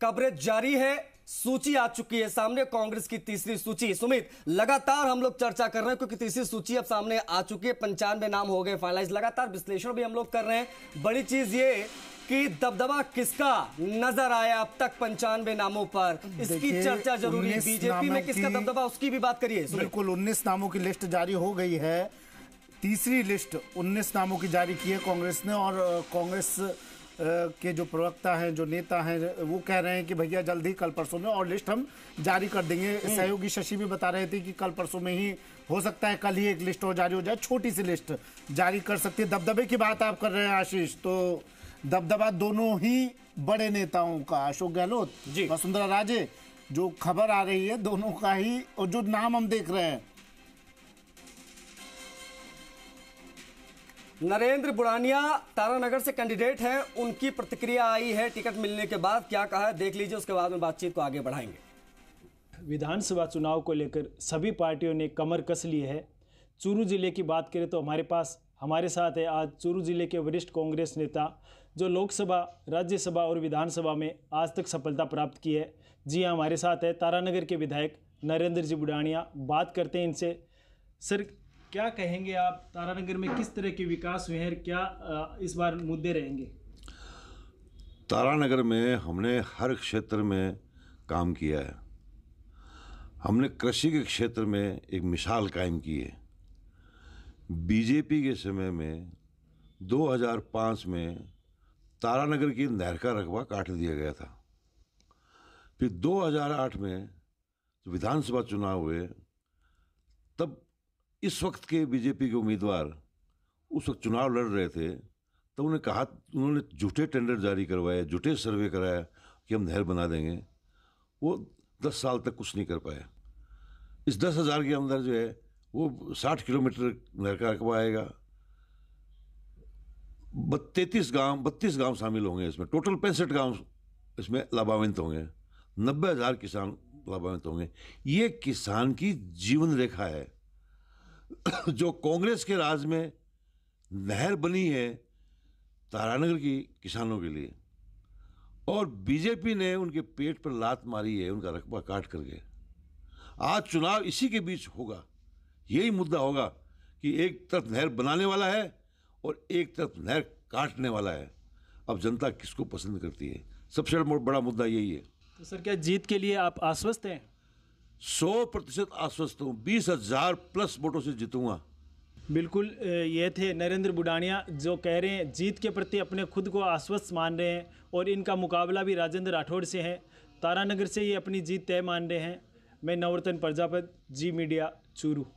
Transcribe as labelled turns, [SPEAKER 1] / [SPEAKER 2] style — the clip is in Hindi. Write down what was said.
[SPEAKER 1] कवरेज जारी है सूची आ चुकी है सामने कांग्रेस की तीसरी सूची सुमित लगातार हम लोग चर्चा कर रहे हैं क्योंकि तीसरी सूची अब सामने आ चुकी है पंचानवे नाम हो गए फाइनलाइज लगातार विश्लेषण भी हम लोग कर रहे हैं बड़ी चीज ये कि दबदबा किसका नजर आया अब तक पंचानवे नामों पर इसकी चर्चा जरूरी है बीजेपी में किसका
[SPEAKER 2] दबदबा उसकी भी बात करिए बिल्कुल उन्नीस नामों की लिस्ट जारी हो गई है तीसरी लिस्ट उन्नीस नामों की जारी की है कांग्रेस ने और कांग्रेस के जो प्रवक्ता हैं जो नेता हैं वो कह रहे हैं कि भैया जल्द ही कल परसों में और लिस्ट हम जारी कर देंगे हम्म। सहयोगी शशि भी बता रहे थे कि कल परसों में ही हो सकता है कल ही एक लिस्ट और जारी हो जाए छोटी सी लिस्ट जारी कर सकती है दबदबे की बात आप कर रहे हैं आशीष तो दबदबा दोनों ही बड़े नेताओं का अशोक गहलोत वसुंधरा राजे जो खबर आ रही है दोनों का ही और जो नाम हम देख रहे हैं
[SPEAKER 1] नरेंद्र बुरानिया तारानगर से कैंडिडेट हैं उनकी प्रतिक्रिया आई है टिकट मिलने के बाद क्या कहा है देख लीजिए उसके बाद में बातचीत को आगे बढ़ाएंगे विधानसभा चुनाव को लेकर
[SPEAKER 3] सभी पार्टियों ने कमर कस ली है चूरू जिले की बात करें तो हमारे पास हमारे साथ है आज चूरू जिले के वरिष्ठ कांग्रेस नेता जो लोकसभा राज्यसभा और विधानसभा में आज तक सफलता प्राप्त की है जी हाँ, हमारे साथ है तारानगर के विधायक नरेंद्र जी बुडानिया बात करते हैं इनसे सर क्या कहेंगे आप तारानगर में किस तरह के विकास हुए हैं क्या इस बार मुद्दे रहेंगे
[SPEAKER 4] तारानगर में हमने हर क्षेत्र में काम किया है हमने कृषि के क्षेत्र में एक मिसाल कायम की है बीजेपी के समय में 2005 में तारानगर की नहर का रकबा काट दिया गया था फिर 2008 में विधानसभा चुनाव हुए तब इस वक्त के बीजेपी के उम्मीदवार उस वक्त चुनाव लड़ रहे थे तो उन्हें कहा उन्होंने झूठे टेंडर जारी करवाए झूठे सर्वे कराया कि हम नहर बना देंगे वो दस साल तक कुछ नहीं कर पाए इस दस हज़ार के अंदर जो है वो साठ किलोमीटर नहर का रकबा आएगा तैतीस गांव बत्तीस गांव शामिल होंगे इसमें टोटल पैंसठ गांव इसमें लाभान्वित होंगे नब्बे हज़ार किसान लाभान्वित होंगे ये किसान की जीवन रेखा है जो कांग्रेस के राज में नहर बनी है तारानगर की किसानों के लिए और बीजेपी ने उनके पेट पर लात मारी है उनका रकबा काट कर गए आज चुनाव इसी के बीच होगा यही मुद्दा होगा कि एक तरफ नहर बनाने वाला है और एक तरफ नहर काटने वाला है अब जनता किसको पसंद करती है सबसे बड़ा मुद्दा यही है तो सर क्या जीत के लिए आप आश्वस्त हैं सौ प्रतिशत आश्वस्त हूँ बीस हजार प्लस वोटों से जीतूंगा
[SPEAKER 3] बिल्कुल ये थे नरेंद्र बुडानिया जो कह रहे हैं जीत के प्रति अपने खुद को आश्वस्त मान रहे हैं और इनका मुकाबला भी राजेंद्र राठौड़ से है तारानगर से ये अपनी जीत तय मान रहे हैं मैं नवरतन प्रजापत जी मीडिया चूरू